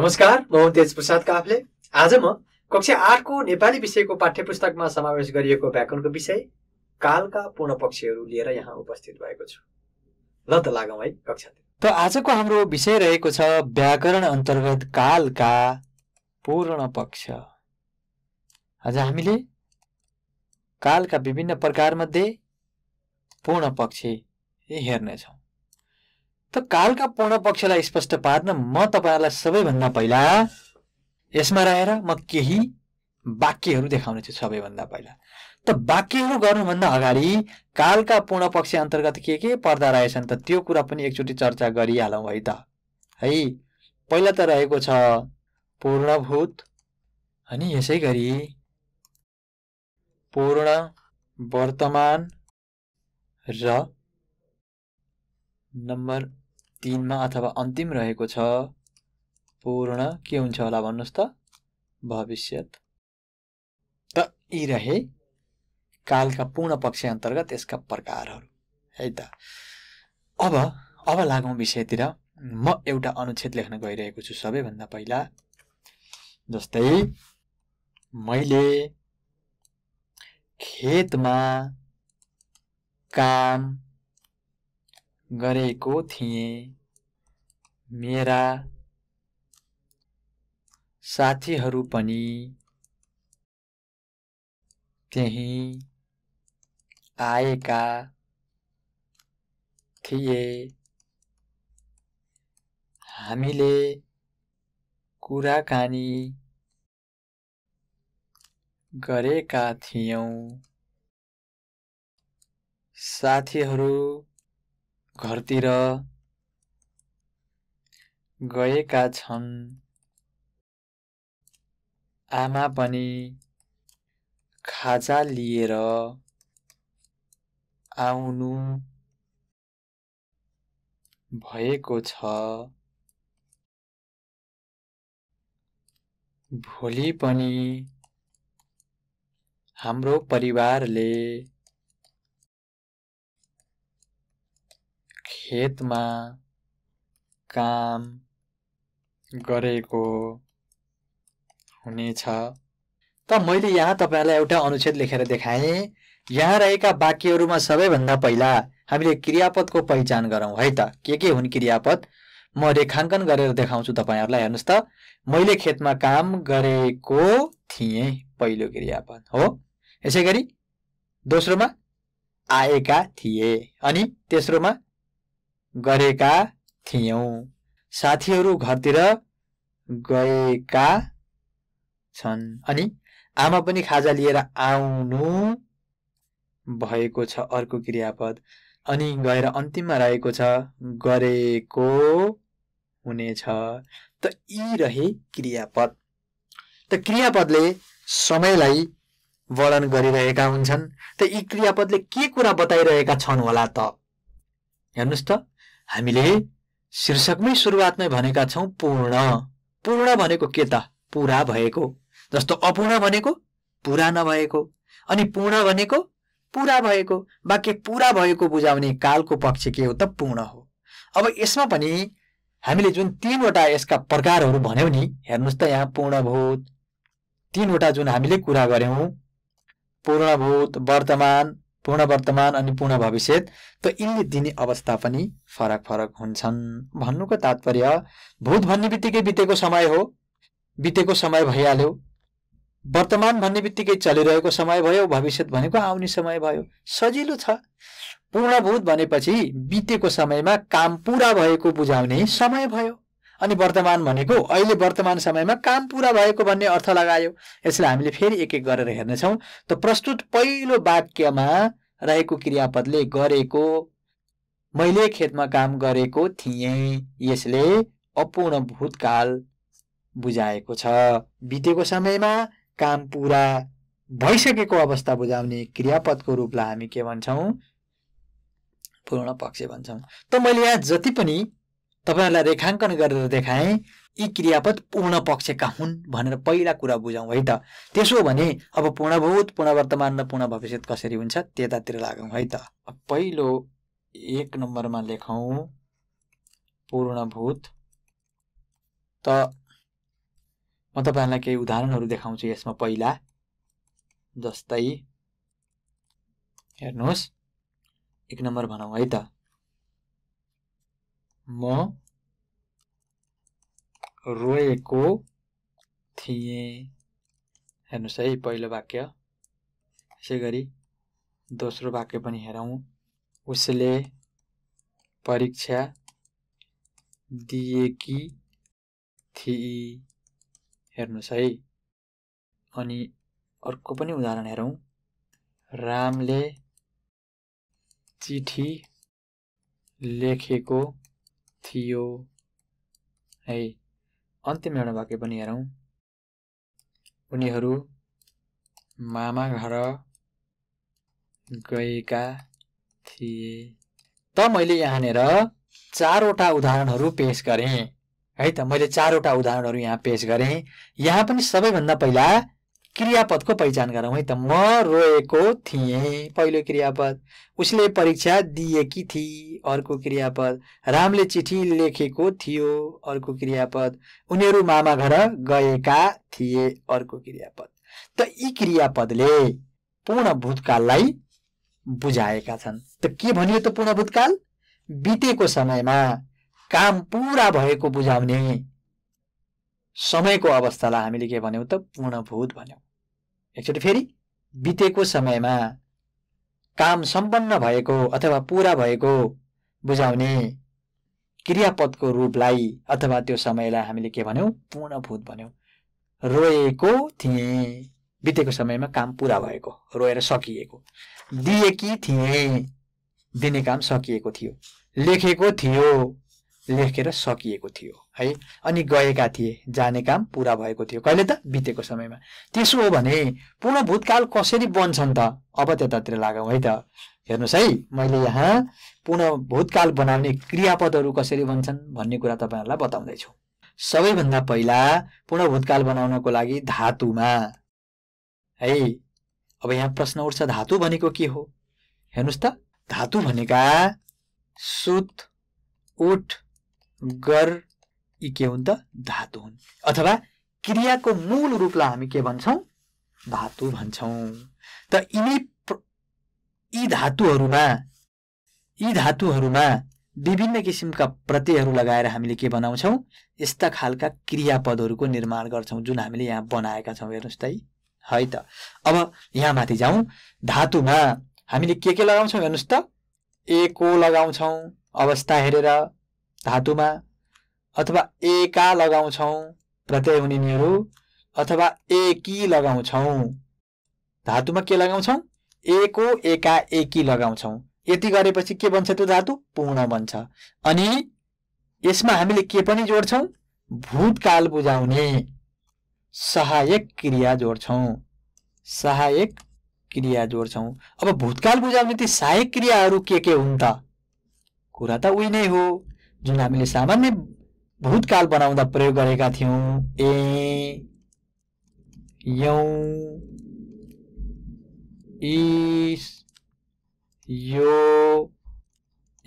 नमस्कार म तेज प्रसाद काफले आज म कक्षा आठको नेपाली विषयको पाठ्य पुस्तकमा समावेश गरिएको व्याकरणको विषय कालका पूर्ण पक्षहरू लिएर यहाँ उपस्थित भएको छु ल त लागौँ है कक्षा त आजको हाम्रो विषय रहेको छ व्याकरण अन्तर्गत कालका पूर्ण पक्ष आज हामीले कालका विभिन्न प्रकारमध्ये पूर्ण पक्ष हेर्नेछौँ त कालका पूर्ण पक्षलाई स्पष्ट पार्न म तपाईँहरूलाई सबैभन्दा पहिला यसमा रहेर म केही वाक्यहरू देखाउनेछु सबैभन्दा पहिला त वाक्यहरू गर्नुभन्दा अगाडि कालका पूर्ण पक्ष अन्तर्गत के के पर्दा रहेछन् त त्यो कुरा पनि एकचोटि चर्चा गरिहालौँ है त है पहिला त रहेको छ पूर्णभूत अनि यसै गरी पूर्ण वर्तमान र नम्बर तिनमा अथवा अन्तिम रहेको छ पूर्ण के हुन्छ होला भन्नुहोस् त भविष्यत त यी रहे कालका पूर्ण पक्ष अन्तर्गत यसका प्रकारहरू है त अब अब लागौँ विषयतिर म एउटा अनुच्छेद लेख्न गइरहेको छु सबैभन्दा पहिला जस्तै मैले खेतमा काम गरेको थिएँ मेरा साथीहरू पनि त्यही आएका थिए हामीले कुराकानी गरेका थियौँ साथीहरू घरतिर गएका छन् आमा पनि खाजा लिएर आउनु भएको छ भोलि पनि हाम्रो परिवारले खेतमा काम गरेको हुनेछ त मैले यहाँ तपाईँलाई एउटा अनुच्छेद लेखेर देखाएँ यहाँ रहेका वाक्यहरूमा सबैभन्दा पहिला हामीले क्रियापदको पहिचान गरौँ है त के के हुन् क्रियापद म रेखाङ्कन गरेर देखाउँछु तपाईँहरूलाई हेर्नुहोस् त मैले खेतमा काम गरेको थिएँ पहिलो क्रियापद हो यसै गरी दोस्रोमा आएका थिए अनि तेस्रोमा गरेका थियौँ साथीहरू घरतिर गएका छन् अनि आमा पनि खाजा लिएर आउनु भएको छ अर्को क्रियापद अनि गएर अन्तिममा रहेको छ गरेको हुनेछ त यी रहे क्रियापद त क्रियापदले समयलाई वर्णन गरिरहेका हुन्छन् त यी क्रियापदले के कुरा बताइरहेका छन् होला त हेर्नुहोस् त हामीले शीर्षकमै सुरुवातमै भनेका छौँ पूर्ण पूर्ण भनेको के त पुरा भएको जस्तो अपूर्ण भनेको पुरा नभएको अनि पूर्ण भनेको पुरा भएको वाक्य पुरा भएको बुझाउने कालको पक्ष के हो त पूर्ण हो अब यसमा पनि हामीले जुन तिनवटा यसका प्रकारहरू भन्यौँ नि हेर्नुहोस् त यहाँ पूर्णभूत तिनवटा जुन हामीले कुरा गऱ्यौँ पूर्णभूत वर्तमान पूर्ण वर्तमान अनि पूर्ण भविष्य त यिनले दिने अवस्था पनि फरक फरक हुन्छन् भन्नुको तात्पर्य भूत भन्ने बित्तिकै बितेको समय हो बितेको समय भइहाल्यो वर्तमान भन्ने बित्तिकै चलिरहेको समय भयो भविष्य भनेको आउने समय भयो सजिलो छ पूर्णभूत भनेपछि बितेको समयमा काम पुरा भएको बुझाउने समय भयो अनि वर्तमान भनेको अहिले वर्तमान समयमा काम पुरा भएको भन्ने अर्थ लगायो यसलाई हामीले फेरि एक एक गरेर हेर्नेछौँ त प्रस्तुत पहिलो वाक्यमा रहेको क्रियापदले गरेको मैले खेतमा काम गरेको थिएँ यसले अपूर्ण भूतकाल बुझाएको छ बितेको समयमा काम पुरा भइसकेको अवस्था बुझाउने क्रियापदको रूपलाई हामी के भन्छौँ पूर्ण पक्ष भन्छौँ त मैले यहाँ जति पनि तपाईँहरूलाई रेखाङ्कन गरेर देखाएँ यी क्रियापद पूर्ण पक्षका हुन् भनेर पहिला कुरा बुझौँ है त त्यसो भने अब पूर्णभूत पूर्णवर्तमान र पूर्ण भविष्य कसरी हुन्छ त्यतातिर लागौँ है त पहिलो एक नम्बरमा लेखौँ पूर्णभूत त म तपाईँहरूलाई केही उदाहरणहरू देखाउँछु यसमा पहिला जस्तै हेर्नुहोस् एक नम्बर भनौँ है त म रोएको थिएँ हेर्नुहोस् है पहिलो वाक्य यसै गरी दोस्रो वाक्य पनि हेरौँ उसले परीक्षा दिएकी थिए हेर्नुहोस् है अनि अर्को पनि उदाहरण हेरौँ रामले चिठी लेखेको थियो है अन्तिम एउटा वाक्य पनि हेरौँ उनीहरू मामा घर गएका थिए त मैले यहाँनिर चारवटा उदाहरणहरू पेस गरेँ है त मैले चारवटा उदाहरणहरू यहाँ पेस गरेँ यहाँ पनि सबैभन्दा पहिला क्रियापदको पहिचान गरौँ है त म रोएको थिएँ पहिलो क्रियापद उसले परीक्षा दिएकी थिए अर्को क्रियापद रामले चिठी लेखेको थियो अर्को क्रियापद उनीहरू मामा घर गएका थिए अर्को क्रियापद त यी क्रियापदले पूर्ण भूतकाललाई बुझाएका छन् त के भनियो त पूर्ण भूतकाल बितेको समयमा काम पुरा भएको बुझाउने समयको अवस्थालाई हामीले के भन्यौँ त पूर्णभूत भन्यौँ एकचोटि फेरि बितेको समयमा काम सम्पन्न भएको अथवा पुरा भएको बुझाउने क्रियापदको रूपलाई अथवा त्यो समयलाई हामीले के भन्यौँ पूर्णभूत भन्यौँ रोएको थिएँ बितेको समयमा काम पुरा भएको रोएर सकिएको दिएकी थिएँ दिने काम सकिएको थियो लेखेको थियो लेखेर सकिएको थियो है अनि गएका थिए जाने काम पुरा भएको थियो कहिले त बितेको समयमा त्यसो हो भने पुनः भूतकाल कसरी बन्छन् त अब त्यतातिर लागौँ है त हेर्नुहोस् है मैले यहाँ पुनः भूतकाल बनाउने क्रियापदहरू कसरी बन्छन् भन्ने कुरा तपाईँहरूलाई बताउँदैछु सबैभन्दा पहिला पुनः भूतकाल बनाउनको लागि धातुमा है अब यहाँ प्रश्न उठ्छ धातु भनेको के हो हेर्नुहोस् त धातु भनेका सुत उठ गर यी के हुन् त धातु हुन् अथवा क्रियाको मूल रूपलाई हामी के भन्छौँ धातु भन्छौँ त यिनी यी धातुहरूमा यी धातुहरूमा विभिन्न किसिमका प्रत्ययहरू लगाएर हामीले के बनाउँछौँ यस्ता खालका क्रियापदहरूको निर्माण गर्छौँ जुन हामीले यहाँ बनाएका छौँ हेर्नुहोस् त है त अब यहाँ माथि जाउँ धातुमा हामीले के के लगाउँछौँ हेर्नुहोस् त एको लगाउँछौँ अवस्था हेरेर धातुमा अथवा एका लगाउँछौँ प्रत्यय हुने यिनीहरू अथवा एकी लगाउँछौँ धातुमा के लगाउँछौँ एको एका एकी लगाउँछौँ यति गरेपछि के बन्छ त्यो धातु पूर्ण बन्छ अनि यसमा हामीले के पनि जोड्छौँ भूतकाल बुझाउने सहायक क्रिया जोड्छौँ सहायक क्रिया जोड्छौँ अब भूतकाल बुझाउने ती सहायक क्रियाहरू के के हुन् त कुरा त उही नै हो जुन हामीले सामान्य भूतकाल बनाउँदा प्रयोग गरेका थियौँ ए यौ इस यो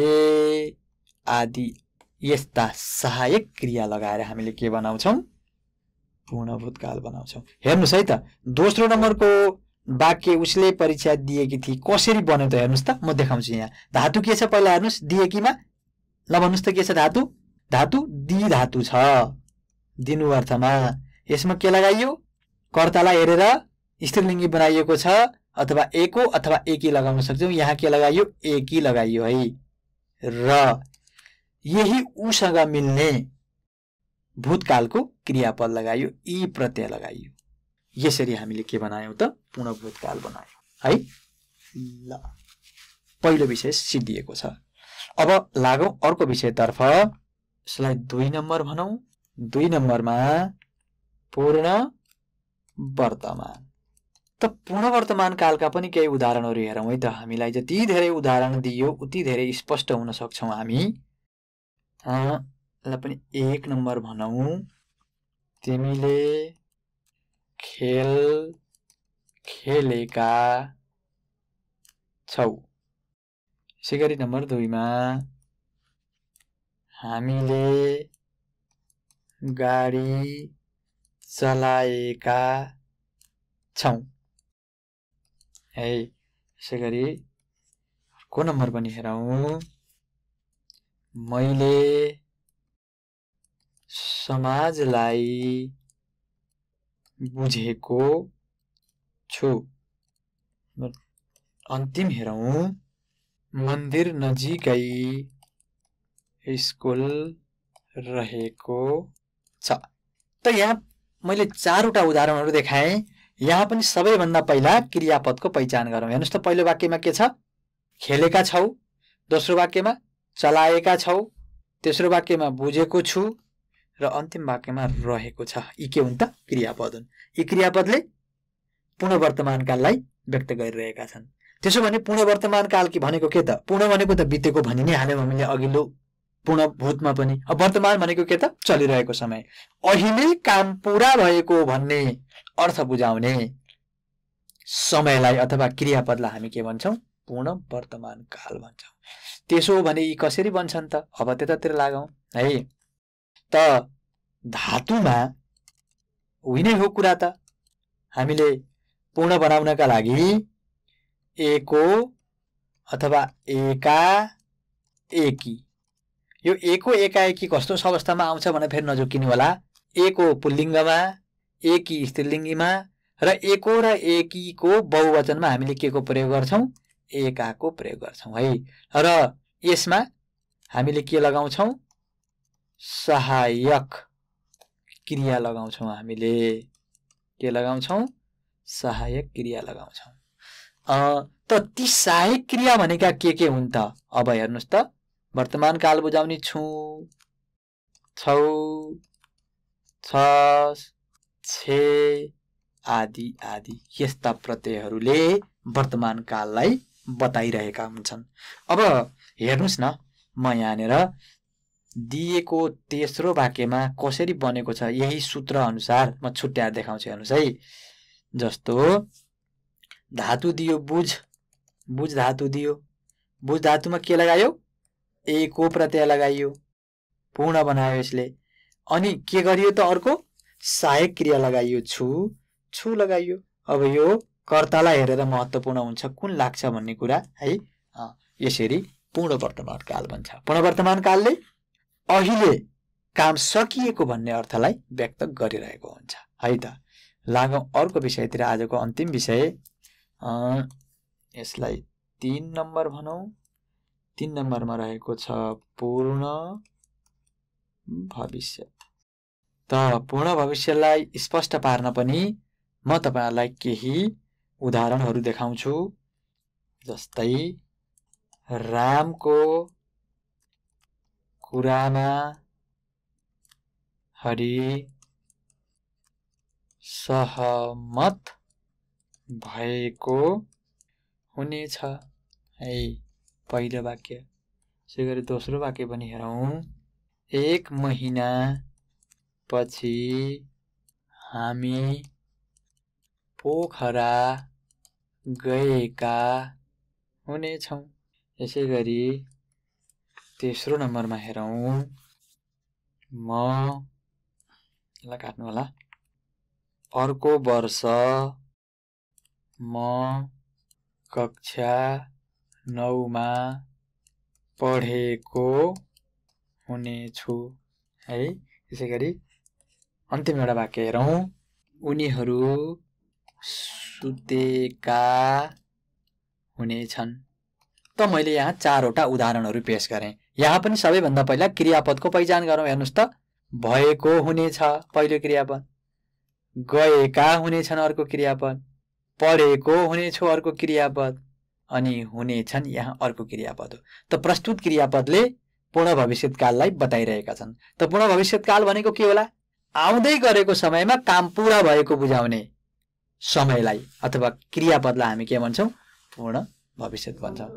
ए आदि यस्ता सहायक क्रिया लगाएर हामीले के बनाउँछौँ पूर्ण भूतकाल बनाउँछौँ हेर्नुहोस् है त दोस्रो नम्बरको वाक्य उसले परीक्षा दिएकी थिए कसरी बन्यो त हेर्नुहोस् त म देखाउँछु यहाँ धातु के छ पहिला हेर्नुहोस् दिएकीमा ल भन्नुहोस् त के छ धातु धातु दि धातु छ दिनु अर्थमा यसमा के लगाइयो कर्तालाई हेरेर स्त्रीलिङ्गी बनाइएको छ अथवा एको अथवा एकी लगाउन सक्छौँ यहाँ के लगाइयो एकी लगाइयो है र यही उसँग मिल्ने भूतकालको क्रियापद लगाइयो ई प्रत्यय लगाइयो यसरी हामीले के बनायौँ त पूर्ण भूतकाल बनायौँ है ल पहिलो विषय सिद्धिएको छ अब लागौँ अर्को विषयतर्फ यसलाई दुई नम्बर भनौँ दुई नम्बरमा पूर्ण वर्तमान त पूर्ण वर्तमान कालका पनि केही उदाहरणहरू हेरौँ है त हामीलाई जति धेरै उदाहरण दियो उति धेरै स्पष्ट हुन सक्छौँ हामी यसलाई पनि एक नम्बर भनौँ तिमीले खेल खेलेका छौ सिकारी नम्बर दुईमा हामीले गाडी चलाएका छौँ है यसै गरी अर्को नम्बर पनि हेरौँ मैले समाजलाई बुझेको छु अन्तिम हेरौँ मन्दिर नजिकै स्कुल रहेको छ त यहाँ मैले चारवटा उदाहरणहरू देखाएँ यहाँ पनि सबैभन्दा पहिला क्रियापदको पहिचान गरौँ हेर्नुहोस् त पहिलो वाक्यमा के छ खेलेका छौ दोस्रो वाक्यमा चलाएका छौ तेस्रो वाक्यमा बुझेको छु र अन्तिम वाक्यमा रहेको छ यी के हुन् त क्रियापद हुन् यी क्रियापदले काललाई व्यक्त गरिरहेका छन् त्यसो भने पूर्ण वर्तमान कालकी भनेको के त पूर्ण भनेको त बितेको भनि नै हाल्यौँ हामीले अघिल्लो पूर्ण भूतमा पनि अब वर्तमान भनेको के त चलिरहेको समय अहिले काम पुरा भएको भन्ने अर्थ बुझाउने समयलाई अथवा क्रियापदलाई हामी के भन्छौँ पूर्ण वर्तमान काल भन्छौँ त्यसो भने यी कसरी बन्छन् त अब त्यतातिर लागौँ है त धातुमा हुने हो कुरा त हामीले पूर्ण बनाउनका लागि एको अथवा एका एकी यो एको एकाएकी कस्तो अवस्थामा आउँछ भने फेरि नजोकिनु होला एको पुल्लिङ्गमा एकी स्त्रीलिङ्गीमा र एको र एकीको बहुवचनमा हामीले के को प्रयोग गर्छौँ एकाको प्रयोग गर्छौँ है र यसमा हामीले के लगाउँछौँ सहायक क्रिया लगाउँछौँ हामीले के लगाउँछौँ सहायक क्रिया लगाउँछौँ त ती सहायक क्रिया भनेका के के हुन् त अब हेर्नुहोस् त वर्तमान काल बुझाउने छु छौ छे आदि आदि यस्ता प्रत्ययहरूले वर्तमान काललाई बताइरहेका हुन्छन् अब हेर्नुहोस् न म यहाँनिर दिएको तेस्रो वाक्यमा कसरी बनेको छ यही सूत्र अनुसार म छुट्याएर देखाउँछु हेर्नुहोस् है जस्तो धातु दियो बुझ बुझ धातु दियो बुझ धातुमा के लगायो ए को प्रत्यय लगाइयो पूर्ण बनायो यसले अनि के गरियो त अर्को सहायक क्रिया लगाइयो छु छु लगाइयो अब यो कर्तालाई हेरेर महत्त्वपूर्ण हुन्छ कुन लाग्छ भन्ने कुरा है यसरी पूर्ण वर्तमान काल भन्छ पूर्ण वर्तमान कालले अहिले काम सकिएको भन्ने अर्थलाई व्यक्त गरिरहेको हुन्छ है त लागौँ अर्को विषयतिर आजको अन्तिम विषय यसलाई तिन नम्बर भनौँ तिन नम्बरमा रहेको छ पूर्ण भविष्य त पूर्ण भविष्यलाई स्पष्ट पार्न पनि म तपाईँहरूलाई केही उदाहरणहरू देखाउँछु जस्तै रामको कुरामा हरि सहमत भएको हुनेछ है पहिलो वाक्य त्यसै गरी दोस्रो वाक्य पनि हेरौँ एक महिना पछि हामी पोखरा गएका हुनेछौँ यसै गरी तेस्रो नम्बरमा हेरौँ म यसलाई काट्नु होला अर्को वर्ष म कक्षा नौमा पढेको हुनेछु है त्यसै गरी अन्तिम एउटा वाक्य हेरौँ उनीहरू सुतेका हुनेछन् त मैले यहाँ चारवटा उदाहरणहरू पेस गरेँ यहाँ पनि सबैभन्दा पहिला क्रियापदको पहिचान गरौँ हेर्नुहोस् त भएको हुनेछ पहिलो क्रियापद गएका हुनेछन् अर्को क्रियापद पढेको हुनेछु अर्को क्रियापद अनि हुनेछन् यहाँ अर्को क्रियापद हो त प्रस्तुत क्रियापदले पूर्ण भविष्यतकाललाई बताइरहेका छन् त पूर्ण भविष्यतकाल भनेको के होला आउँदै गरेको समयमा काम पुरा भएको बुझाउने समयलाई अथवा क्रियापदलाई हामी के भन्छौँ पूर्ण भविष्य भन्छौँ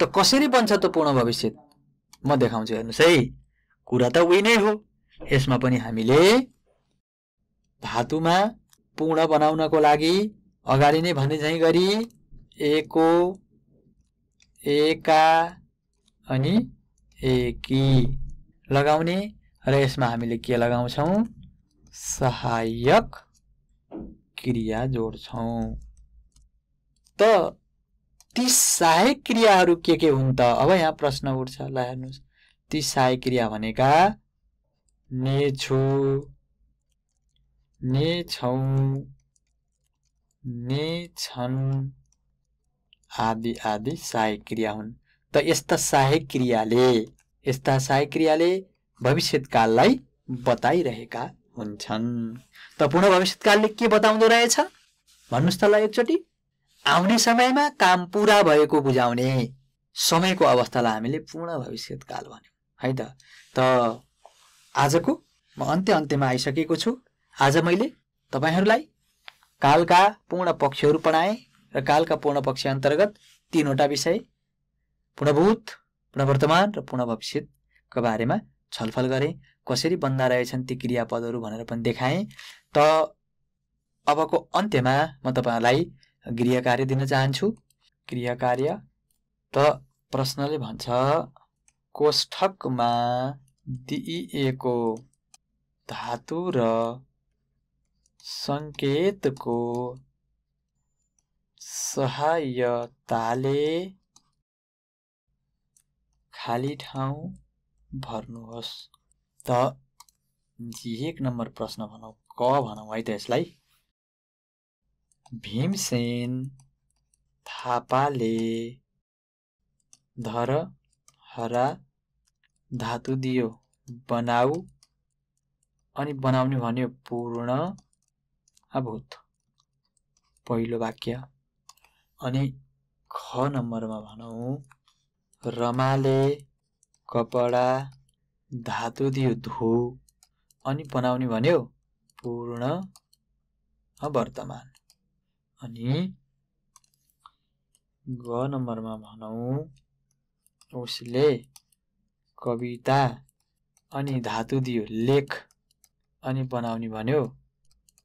त कसरी बन्छ त पूर्ण भविष्य म देखाउँछु हेर्नुहोस् है कुरा त उही नै हो यसमा पनि हामीले धातुमा पूर्ण बनाउनको लागि अगाडि नै भने झैँ गरी एको एका अनि एकी लगाउने र यसमा हामीले के लगाउँछौँ सहायक क्रिया जोड्छौँ त ती सहायक क्रियाहरू के के हुन् त अब यहाँ प्रश्न उठ्छ ल हेर्नुहोस् ती सहायक क्रिया भनेका ने छु ने छौँ ने छन् आदि आदि सहायक क्रिया हुन् त यस्ता सहायक क्रियाले यस्ता सहायक क्रियाले भविष्यकाललाई बताइरहेका हुन्छन् त पूर्ण भविष्यकालले के बताउँदो रहेछ भन्नुहोस् त ल एकचोटि आउने समयमा काम पुरा भएको बुझाउने समयको अवस्थालाई हामीले पूर्ण भविष्यकाल भन्यौँ है त त आजको म अन्त्य अन्त्यमा आइसकेको छु आज मैले तपाईँहरूलाई कालका पूर्ण पक्षहरू पढाएँ र कालका पूर्ण पक्ष अन्तर्गत तिनवटा विषय पूर्णभूत पूर्णवर्तमान र पूर्ण भविष्यको बारेमा छलफल गरेँ कसरी बन्दा रहेछन् ती क्रियापदहरू भनेर पनि देखाएँ त अबको अन्त्यमा म तपाईँहरूलाई गृह कार्य दिन चाहन्छु गृह कार्य त प्रश्नले भन्छ कोष्ठकमा दिइएको धातु र सङ्केतको सहायताले खाली ठाउँ भर्नुहोस् त एक नम्बर प्रश्न भनौँ क भनौँ है त यसलाई भीमसेन थापाले धर हरा धातु दियो बनाऊ अनि बनाउने भन्यो पूर्ण आभूत पहिलो वाक्य अनि ख नम्बरमा भनौँ रमाले कपडा धातु दियो धो अनि बनाउने भन्यो पूर्ण वर्तमान अनि ग नम्बरमा भनौँ उसले कविता अनि धातु दियो लेख अनि बनाउने भन्यो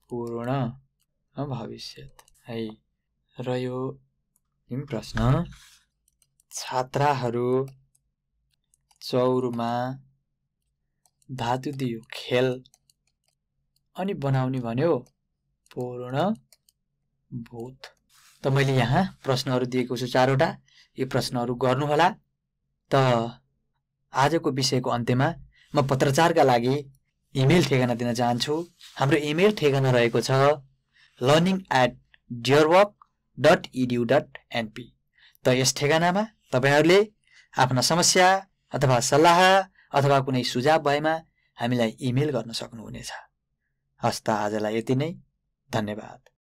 पूर्ण भविष्यत है र यो प्रश्न छात्राहरू चौरमा धातु दियो खेल अनि बनाउने भन्यो पूर्ण भूत त मैले यहाँ प्रश्नहरू दिएको छु चारवटा यो प्रश्नहरू गर्नुहोला त आजको विषयको अन्त्यमा म पत्रचारका लागि इमेल ठेगाना दिन चाहन्छु हाम्रो इमेल ठेगाना रहेको छ learning at Deerwalk dot EDU dot NP त यस ठेगानामा तपाईँहरूले आफ्ना समस्या अथवा सल्लाह अथवा कुनै सुझाव भएमा हामीलाई इमेल गर्न सक्नुहुनेछ हस् त आजलाई यति नै धन्यवाद